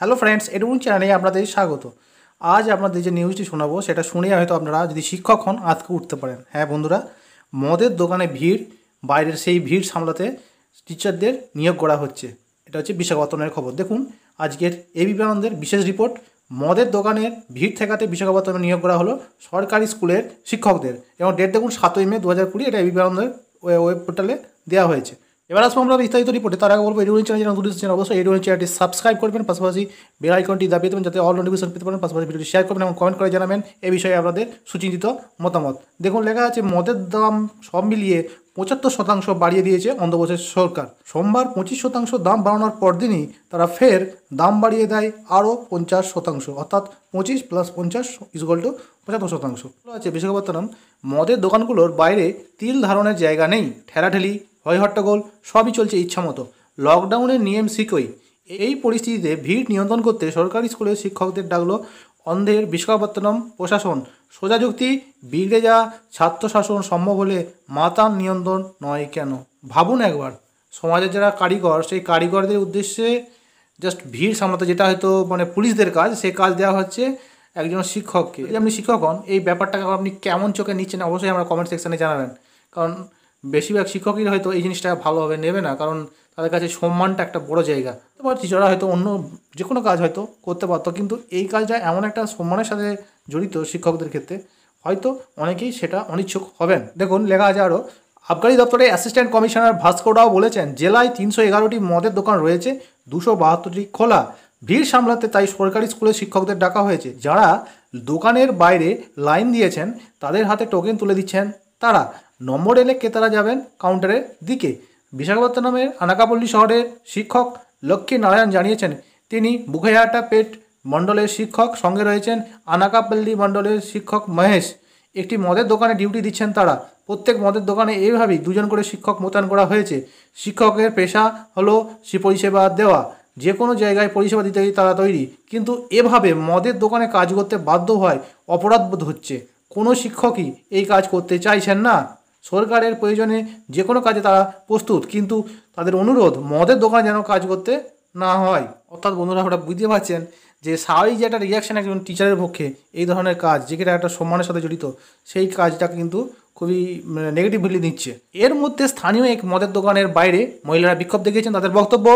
hello friends এডুন চ্যানেলে আপনাদের স্বাগত আজ আপনাদের যে নিউজটি শোনাবো সেটা শুনে হয়তো আপনারা যদি শিক্ষক হন আজকে উঠতে পারেন হ্যাঁ বন্ধুরা মদের দোকানে ভিড় বাইরের সেই ভিড় সামলাতে টিচারদের নিয়োগ করা হচ্ছে এটা হচ্ছে বিশাখাপত্তনের খবর দেখুন আজকের এ বিবেকানন্দের বিশেষ রিপোর্ট মদের দোকানের ভিড় ঠেকাতে বিশাখাপত্তনে নিয়োগ করা হলো সরকারি স্কুলের শিক্ষকদের এবং ডেট দেখুন সাতই মে দু হাজার কুড়ি এটা এ বিবেকানন্দের ওয়েব পোর্টালে দেওয়া হয়েছে এবার আসবো আমরা বিস্তারিত রিপোর্টে তার আগে বলবো এডুকেশন চ্যানেল যারা নতুন চ্যানেল অবশ্যই এডুকেশন চ্যানেলটি সাবস্ক্রাইব করবেন পাশাপাশি বেল আইকনটি দাবিয়ে দেবেন যাতে অল নোটিফিকেশন পেতে পারেন পাশাপাশি ভিডিওটি শেয়ার করবেন এবং কমেন্ট করে জানাবেন এ বিষয়ে আপনাদের সুচিন্তিত মতামত দেখুন লেখা আছে মদের দাম সব মিলিয়ে পঁচাত্তর শতাংশ বাড়িয়ে দিয়েছে অন্ধ্রপ্রদেশ সরকার সোমবার পঁচিশ শতাংশ দাম বাড়ানোর পরদিনই তারা ফের দাম বাড়িয়ে দেয় আরও পঞ্চাশ শতাংশ অর্থাৎ পঁচিশ প্লাস পঞ্চাশ ইজগল টু পঁচাত্তর শতাংশ আছে বিশাখাপত্তনম মদের দোকানগুলোর বাইরে তিল ধারণের জায়গা নেই ঠেলাঠেলি হয় হট্টগোল সবই চলছে ইচ্ছামতো লকডাউনের নিয়ম শিখই এই পরিস্থিতিতে ভিড় নিয়ন্ত্রণ করতে সরকারি স্কুলের শিক্ষকদের ডাকলো অন্ধের বিশাখাপত্তনম প্রশাসন সোজা যুক্তি বিগড়ে যাওয়া ছাত্র শাসন সম্ভব হলে মাতার নিয়ন্ত্রণ নয় কেন ভাবুন একবার সমাজের যারা কারিগর সেই কারিগরদের উদ্দেশ্যে জাস্ট ভিড় সামলাতে যেটা হয়তো মানে পুলিশদের কাজ সে কাজ দেওয়া হচ্ছে একজন শিক্ষককে যদি আপনি শিক্ষক হন এই ব্যাপারটাকে আপনি কেমন চোখে নিচ্ছেন অবশ্যই আমরা কমেন্ট সেকশানে জানাবেন কারণ বেশিরভাগ শিক্ষকই হয়তো এই জিনিসটা ভালোভাবে নেবে না কারণ তাদের কাছে সম্মানটা একটা বড় জায়গা তোমার টিচাররা হয়তো অন্য যে কোনো কাজ হয়তো করতে পারতো কিন্তু এই কাজটা এমন একটা সম্মানের সাথে জড়িত শিক্ষকদের ক্ষেত্রে হয়তো অনেকেই সেটা অনিচ্ছুক হবেন দেখুন লেখা আছে আরও আবগারি দপ্তরে অ্যাসিস্ট্যান্ট কমিশনার ভাস্কর রাও বলেছেন জেলায় তিনশো এগারোটি মদের দোকান রয়েছে দুশো বাহাত্তরটি খোলা ভিড় সামলাতে তাই সরকারি স্কুলের শিক্ষকদের ডাকা হয়েছে যারা দোকানের বাইরে লাইন দিয়েছেন তাদের হাতে টোকেন তুলে দিচ্ছেন তারা নম্বর এলে ক্রেতারা যাবেন কাউন্টারের দিকে বিশাখাপত্তনমের আনাকাপল্লী শহরের শিক্ষক লক্ষ্মী নারায়ণ জানিয়েছেন তিনি বুকেহাটা পেট মণ্ডলের শিক্ষক সঙ্গে রয়েছেন আনাকাপল্লী মণ্ডলের শিক্ষক মহেশ একটি মদের দোকানে ডিউটি দিচ্ছেন তারা প্রত্যেক মদের দোকানে এইভাবেই দুজন করে শিক্ষক মোতায়েন করা হয়েছে শিক্ষকের পেশা হলো সে পরিষেবা দেওয়া যে কোনো জায়গায় পরিষেবা দিতে তারা তৈরি কিন্তু এভাবে মদের দোকানে কাজ করতে বাধ্য হয় অপরাধ হচ্ছে কোনো শিক্ষকই এই কাজ করতে চাইছেন না সরকারের প্রয়োজনে যে কোনো কাজে তারা প্রস্তুত কিন্তু তাদের অনুরোধ মদের দোকান যেন কাজ করতে না হয় অর্থাৎ বন্ধুরা আমরা বুঝতে পারছেন যে স্বাভাবিক যে একটা রিয়াকশান একজন টিচারের পক্ষে এই ধরনের কাজ যেটা একটা সম্মানের সাথে জড়িত সেই কাজটা কিন্তু খুবই নেগেটিভলি মানে নিচ্ছে এর মধ্যে স্থানীয় এক মদের দোকানের বাইরে মহিলারা বিক্ষোভ দেখিয়েছেন তাদের বক্তব্য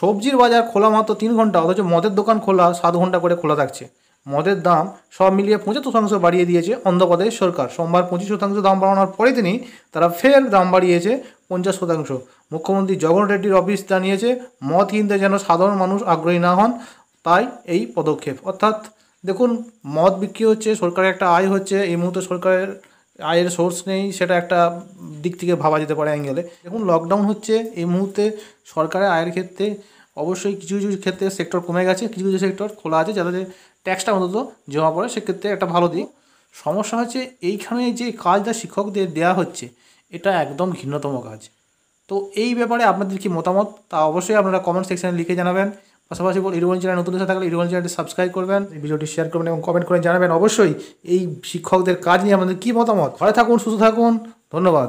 সবজির বাজার খোলা মাত্র তিন ঘন্টা অথচ মদের দোকান খোলা সাত ঘন্টা করে খোলা থাকছে মদের দাম সব মিলিয়ে পঁচাত্তর শতাংশ বাড়িয়ে দিয়েছে অন্ধ্রপ্রদেশ সরকার সোমবার পঁচিশ শতাংশ দাম বাড়ানোর পরে তিনি তারা ফের দাম বাড়িয়েছে পঞ্চাশ শতাংশ মুখ্যমন্ত্রী জগন রেড্ডির অফিস জানিয়েছে মদ কিনতে যেন সাধারণ মানুষ আগ্রহী না হন তাই এই পদক্ষেপ অর্থাৎ দেখুন মদ বিক্রি হচ্ছে সরকারের একটা আয় হচ্ছে এই মুহূর্তে সরকারের আয়ের সোর্স নেই সেটা একটা দিক থেকে ভাবা যেতে পারে অ্যাঙ্গেলে দেখুন লকডাউন হচ্ছে এই মুহূর্তে সরকারের আয়ের ক্ষেত্রে অবশ্যই কিছু কিছু ক্ষেত্রে সেক্টর কমে গেছে কিছু কিছু সেক্টর খোলা আছে যাতে ট্যাক্সটা অন্তত জমা পড়ে সেক্ষেত্রে একটা ভালো দিক সমস্যা হচ্ছে এইখানে যে কাজটা শিক্ষকদের দেয়া হচ্ছে এটা একদম ঘিন্নতম কাজ তো এই ব্যাপারে আপনাদের কি মতামত তা অবশ্যই আপনারা কমেন্ট সেকশানে লিখে জানাবেন পাশাপাশি ইরোবন চ্যানেল নতুন থাকলে ইরোবন চ্যানেলটি সাবস্ক্রাইব করবেন ভিডিওটি শেয়ার করবেন এবং কমেন্ট করে জানাবেন অবশ্যই এই শিক্ষকদের কাজ নিয়ে আমাদের কী মতামত ঘরে থাকুন সুস্থ থাকুন ধন্যবাদ